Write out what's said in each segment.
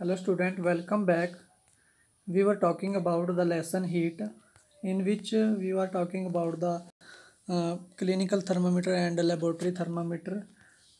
hello student welcome back we were talking about the lesson heat in which we were talking about the uh, clinical thermometer and laboratory thermometer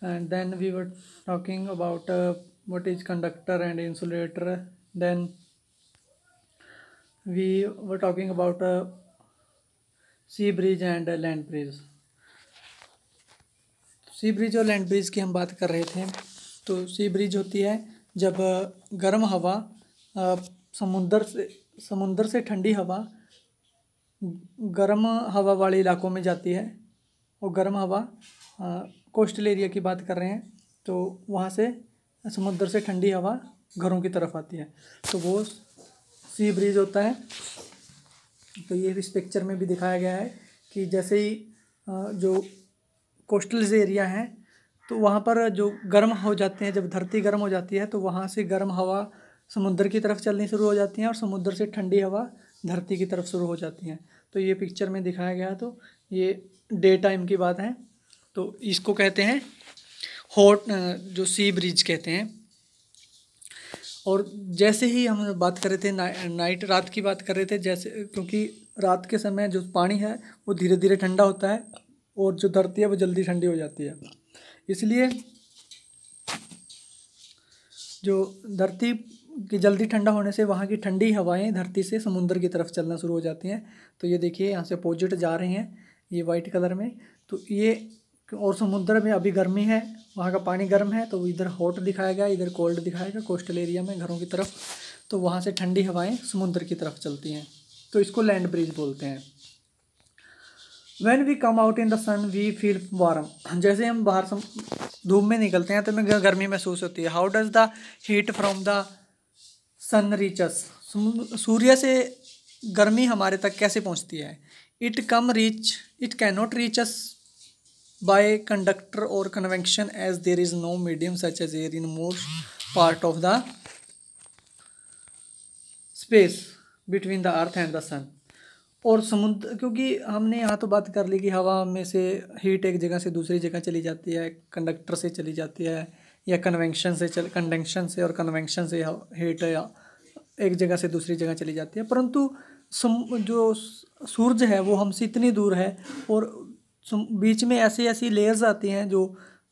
and then we were talking about uh, what is conductor and insulator then we were talking about uh, sea bridge and land bridge sea bridge और land bridge की हम बात कर रहे थे तो सी bridge होती है जब गर्म हवा समुंदर से समुंदर से ठंडी हवा गर्म हवा वाले इलाकों में जाती है और गर्म हवा कोस्टल एरिया की बात कर रहे हैं तो वहाँ से समुद्र से ठंडी हवा घरों की तरफ आती है तो वो सी ब्रिज होता है तो ये इस पिक्चर में भी दिखाया गया है कि जैसे ही जो कोस्टल एरिया हैं तो वहाँ पर जो गर्म हो जाते हैं जब धरती गर्म हो जाती है तो वहाँ से गर्म हवा समुद्र की तरफ चलनी शुरू हो जाती है और समुद्र से ठंडी हवा धरती की तरफ शुरू हो जाती है तो ये पिक्चर में दिखाया गया तो ये डे टाइम की बात है तो इसको कहते हैं हॉट जो सी ब्रिज कहते हैं और जैसे ही हम बात कर रहे थे ना, नाइट रात की बात कर रहे थे जैसे क्योंकि रात के समय जो पानी है वो धीरे धीरे ठंडा होता है और जो धरती है वो जल्दी ठंडी हो जाती है इसलिए जो धरती के जल्दी ठंडा होने से वहाँ की ठंडी हवाएं धरती से समुंदर की तरफ चलना शुरू हो जाती हैं तो ये देखिए यहाँ से अपोजिट जा रहे हैं ये वाइट कलर में तो ये और समुद्र में अभी गर्मी है वहाँ का पानी गर्म है तो इधर हॉट दिखाया गया इधर कोल्ड दिखाया गया कोस्टल एरिया में घरों की तरफ तो वहाँ से ठंडी हवाएँ समुद्र की तरफ चलती हैं तो इसको लैंड ब्रिज बोलते हैं when we come out in the sun we feel warm जैसे हम बाहर धूप में निकलते हैं तो हमें गर्मी महसूस होती है how does the heat from the sun reaches सूर्य से गर्मी हमारे तक कैसे पहुंचती है it come reach it can not reaches by conductor और convention as there is no medium such as air in most part of the space between the earth and the sun और समुद्र क्योंकि हमने यहाँ तो बात कर ली कि हवा में से हीट एक जगह से दूसरी जगह चली जाती है कंडक्टर से चली जाती है या कन्वेंशन से चल कंडेंशन से और कन्वेंशन से हीट या एक जगह से दूसरी जगह चली जाती है परंतु सम जो सूरज है वो हमसे इतनी दूर है और बीच में ऐसी ऐसी लेयर्स आती हैं जो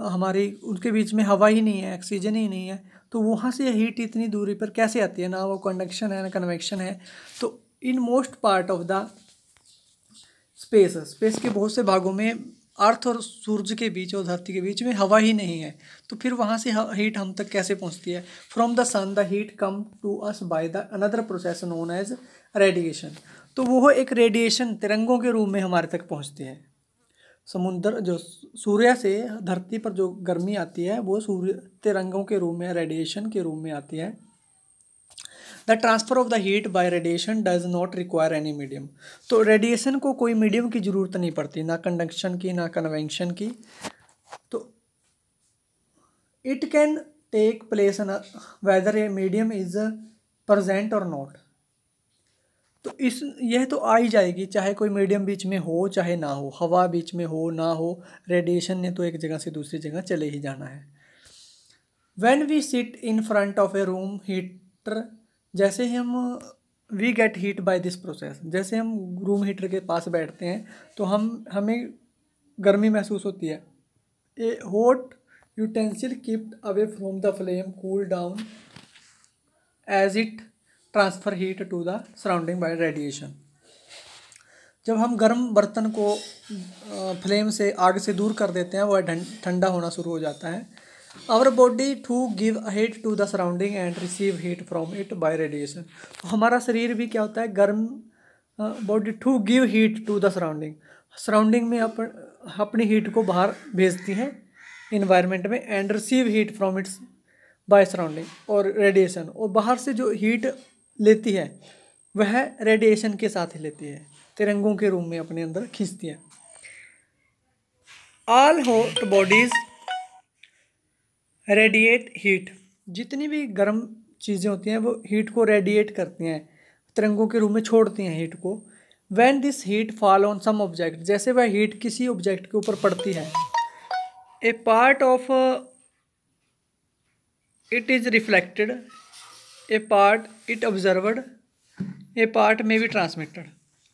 हमारी उनके बीच में हवा ही नहीं है ऑक्सीजन ही नहीं है तो वहाँ से हीट इतनी दूरी पर कैसे आती है ना वो कंडक्शन है ना कन्वेक्शन है तो in most part of the space space के बहुत से भागों में अर्थ और सूरज के बीच और धरती के बीच में हवा ही नहीं है तो फिर वहाँ से हीट हम तक कैसे पहुँचती है from the sun the heat come to us by the another process known as radiation तो वो एक रेडिएशन तिरंगों के रूप में हमारे तक पहुँचती है समुद्र जो सूर्य से धरती पर जो गर्मी आती है वो सूर्य तिरंगों के रूप में रेडिएशन के रूप में आती है the transfer of the heat by radiation does not require any medium तो रेडिएशन को कोई मीडियम की ज़रूरत नहीं पड़ती ना कंडक्शन की ना कन्वेंशन की तो it can take place in whether a medium is present और नॉट तो इस यह तो आ ही जाएगी चाहे कोई मीडियम बीच में हो चाहे ना हो हवा बीच में हो ना हो रेडिएशन ने तो एक जगह से दूसरी जगह चले ही जाना है when we sit in front of a room heater जैसे ही हम we get heat by this process जैसे हम रूम हीटर के पास बैठते हैं तो हम हमें गर्मी महसूस होती है a hot utensil kept away from the flame cool down as it transfer heat to the surrounding by radiation जब हम गर्म बर्तन को फ्लेम uh, से आग से दूर कर देते हैं वह ठंडा होना शुरू हो जाता है our body to give heat to the surrounding and receive heat from it by radiation हमारा शरीर भी क्या होता है गर्म body to give heat to the surrounding surrounding में अपन अपनी हीट को बाहर भेजती हैं इन्वायरमेंट में and receive heat from its by surrounding और रेडिएशन और बाहर से जो हीट लेती है वह रेडिएशन के साथ ही लेती है तिरंगों के रूम में अपने अंदर खींचती है all hot bodies radiate heat जितनी भी गर्म चीज़ें होती हैं वो हीट को रेडिएट करती हैं तिरंगों के रूप में छोड़ती हैं हीट को when this heat fall on some object जैसे वह हीट किसी ऑब्जेक्ट के ऊपर पड़ती है a part of it is reflected a part it observed a part में भी ट्रांसमिटेड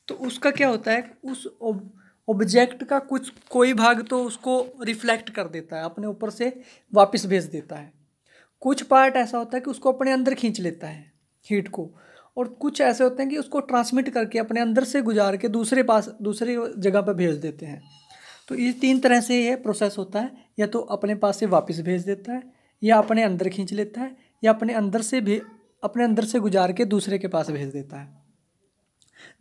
तो उसका क्या होता है उस ऑब्जेक्ट का कुछ कोई भाग तो उसको रिफ्लेक्ट कर देता है अपने ऊपर से वापस भेज देता है कुछ पार्ट ऐसा होता है कि उसको अपने अंदर खींच लेता है हीट को और कुछ ऐसे होते हैं कि उसको ट्रांसमिट करके अपने अंदर से गुजार के दूसरे पास दूसरी जगह पर भेज देते हैं तो ये तीन तरह से ये प्रोसेस होता है या तो अपने पास से वापस भेज देता है या अपने अंदर खींच लेता है या अपने अंदर से भी अपने अंदर से गुजार के दूसरे के पास भेज देता है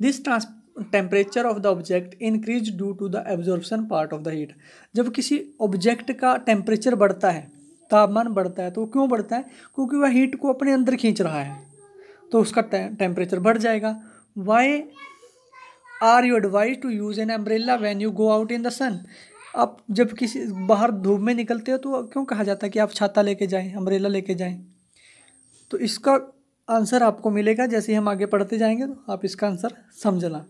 this trans temperature of the object increase due to the absorption part of the heat जब किसी ऑब्जेक्ट का टेम्परेचर बढ़ता है तापमान बढ़ता है तो क्यों बढ़ता है क्योंकि वह हीट को अपने अंदर खींच रहा है तो उसका टेम्परेचर बढ़ जाएगा why are you advise to use an umbrella when you go out in the sun आप जब किसी बाहर धूप में निकलते हो तो क्यों कहा जाता है कि आप छाता लेके जाएं अम्ब्रेला लेके जाएं तो इसका आंसर आपको मिलेगा जैसे हम आगे पढ़ते जाएंगे तो आप इसका आंसर समझना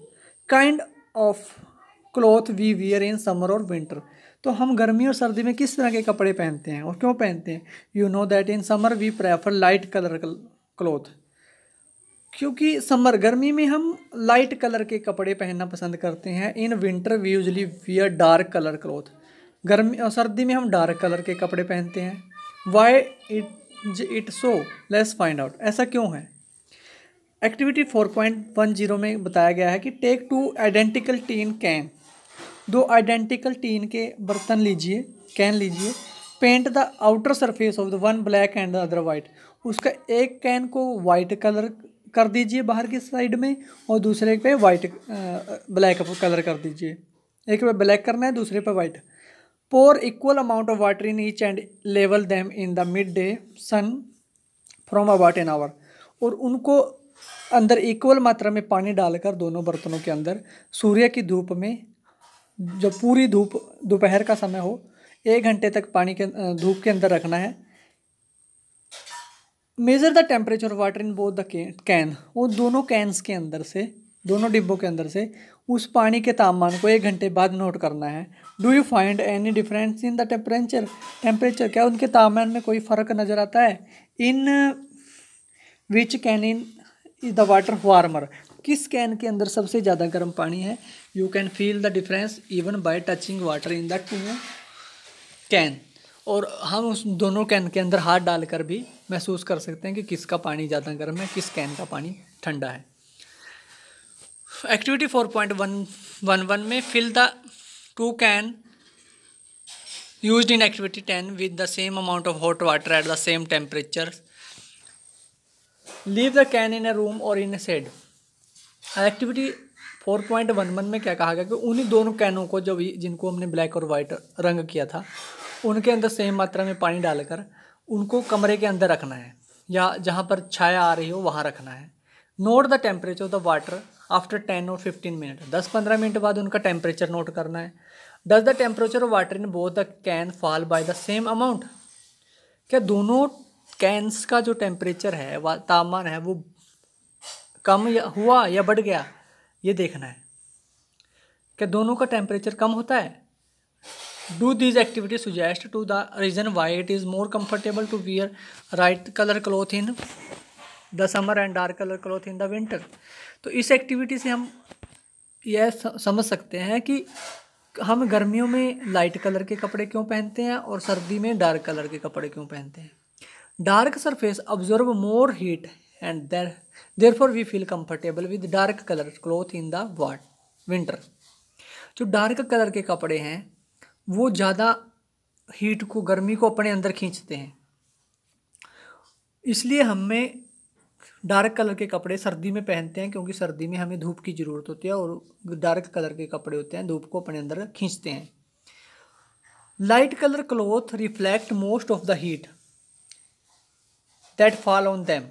kind of cloth we wear in summer और विंटर तो हम गर्मी और सर्दी में किस तरह के कपड़े पहनते हैं और क्यों पहनते हैं you know that in summer we prefer light colour cloth क्योंकि समर गर्मी में हम लाइट कलर के कपड़े पहनना पसंद करते हैं in winter we usually wear dark colour cloth गर्मी और सर्दी में हम डार्क कलर के कपड़े पहनते हैं why it it so let's find out ऐसा क्यों है एक्टिविटी 4.10 में बताया गया है कि take two identical tin can दो आइडेंटिकल टीन के बर्तन लीजिए कैन लीजिए paint the outer surface of the one black and the other white उसका एक कैन को वाइट कलर कर दीजिए बाहर की साइड में और दूसरे पे वाइट ब्लैक कलर कर दीजिए एक पे ब्लैक करना है दूसरे पे white pour equal amount of water in each and level them in the midday sun from about an hour और उनको अंदर इक्वल मात्रा में पानी डालकर दोनों बर्तनों के अंदर सूर्य की धूप में जब पूरी धूप दोपहर का समय हो एक घंटे तक पानी के धूप के अंदर रखना है measure the temperature water in both the can वो दोनों कैंस के अंदर से दोनों डिब्बों के अंदर से उस पानी के तापमान को एक घंटे बाद नोट करना है do you find any difference in the temperature temperature क्या उनके तापमान में कोई फ़र्क नज़र आता है in which can in is the water warmer किस कैन के अंदर सबसे ज़्यादा गर्म पानी है you can feel the difference even by touching water in the two can और हम उस दोनों कैन के अंदर हाथ डालकर भी महसूस कर सकते हैं कि किसका पानी ज़्यादा गर्म है किस कैन का पानी ठंडा है activity four point one one one में fill the two can use in activity ten with the same amount of hot water at the same temperature leave the can in a room और in a shade activity four point one one में क्या कहा गया कि उन्हीं दोनों कैनों को जो जिनको हमने ब्लैक और वाइट रंग किया था उनके अंदर सेम मात्रा में पानी डालकर उनको कमरे के अंदर रखना है या जहाँ पर छाया आ रही हो वहाँ रखना है note the temperature of the water after ten और फिफ्टीन मिनट दस पंद्रह मिनट बाद उनका टेम्परेचर नोट करना है does the temperature of water in both the can fall by the same amount क्या दोनों कैंस का जो टेम्परेचर है तापमान है वो कम या हुआ या बढ़ गया ये देखना है क्या दोनों का टेम्परेचर कम होता है do these activity suggest to the reason why it is more comfortable to wear right colour cloth in the summer and dark colour cloth in the winter तो इस एक्टिविटी से हम यह समझ सकते हैं कि हम गर्मियों में लाइट कलर के कपड़े क्यों पहनते हैं और सर्दी में डार्क कलर के कपड़े क्यों पहनते हैं dark surface observe more heat and there therefore we feel comfortable with dark colour cloth in the what winter जो डार्क कलर के कपड़े हैं वो ज़्यादा हीट को गर्मी को अपने अंदर खींचते हैं इसलिए हमें डार्क कलर के कपड़े सर्दी में पहनते हैं क्योंकि सर्दी में हमें धूप की ज़रूरत होती है और डार्क कलर के कपड़े होते हैं धूप को अपने अंदर खींचते हैं light colour cloth reflect most of the heat that fall on them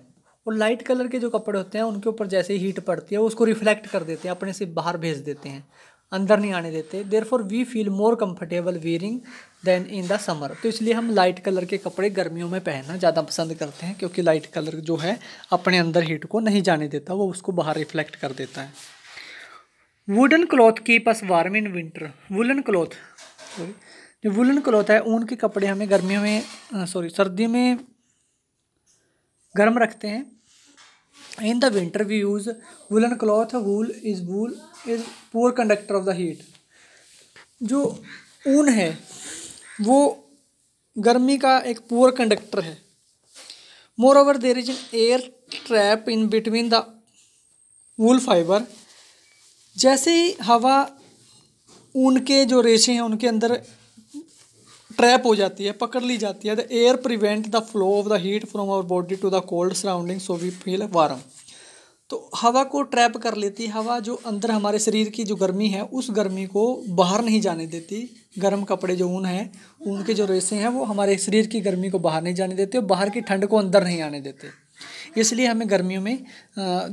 और लाइट कलर के जो कपड़े होते हैं उनके ऊपर जैसे हीट पड़ती है उसको रिफ्लेक्ट कर देते हैं अपने से बाहर भेज देते हैं अंदर नहीं आने देते therefore we feel more comfortable wearing then in the summer तो इसलिए हम लाइट कलर के कपड़े गर्मियों में पहनना ज़्यादा पसंद करते हैं क्योंकि लाइट कलर जो है अपने अंदर हीट को नहीं जाने देता वो उसको बाहर रिफ्लेक्ट कर देता है wooden cloth keep us warm in winter woollen cloth sorry जो वुलन क्लॉथ है ऊन के कपड़े हमें गर्मियों में सॉरी सर्दियों में गर्म रखते हैं in the winter we use woollen cloth wool is wool is poor conductor of the heat जो ऊन है वो गर्मी का एक पुअर कंडक्टर है moreover there is an air trap in between the wool fibre जैसे ही हवा ऊन के जो रेशे हैं उनके अंदर ट्रैप हो जाती है पकड़ ली जाती है the air prevent the flow of the heat from our body to the cold surrounding so we feel warm तो हवा को ट्रैप कर लेती हवा जो अंदर हमारे शरीर की जो गर्मी है उस गर्मी को बाहर नहीं जाने देती गर्म कपड़े जो ऊन है ऊन के जो रेसे हैं वो हमारे शरीर की गर्मी को बाहर नहीं जाने देते और बाहर की ठंड को अंदर नहीं आने देते इसलिए हमें गर्मियों में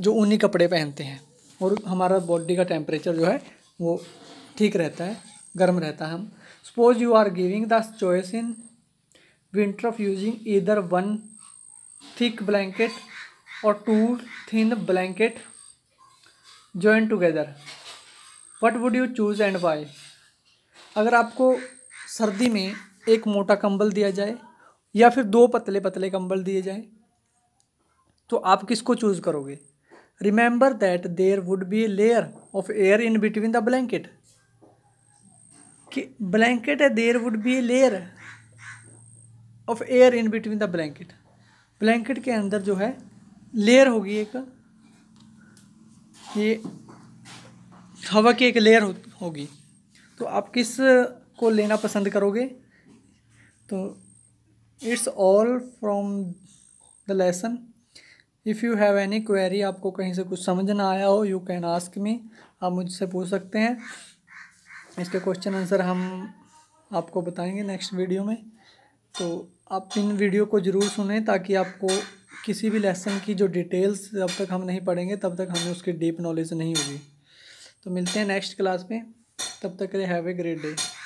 जो ऊनी कपड़े पहनते हैं और हमारा बॉडी का टेम्परेचर जो है वो ठीक रहता है गर्म रहता है हम suppose you are giving the choice in winter of using either one thick blanket or two thin blanket joined together what would you choose and why अगर आपको सर्दी में एक मोटा कंबल दिया जाए या फिर दो पतले पतले कंबल दिए जाए तो आप किसको चूज़ करोगे remember that there would be layer of air in between the blanket कि है there would be a layer of air in between the blanket blanket के अंदर जो है लेयर होगी एक ये हवा की एक लेयर होगी तो आप किस को लेना पसंद करोगे तो it's all from the lesson if you have any query आपको कहीं से कुछ समझ ना आया हो यू कैन आस्क मी आप मुझसे पूछ सकते हैं इसके क्वेश्चन आंसर हम आपको बताएंगे नेक्स्ट वीडियो में तो आप इन वीडियो को ज़रूर सुने ताकि आपको किसी भी लेसन की जो डिटेल्स जब तक हम नहीं पढ़ेंगे तब तक हमें उसकी डीप नॉलेज नहीं होगी तो मिलते हैं नेक्स्ट क्लास में तब तक के लिए हैव ए ग्रेट डे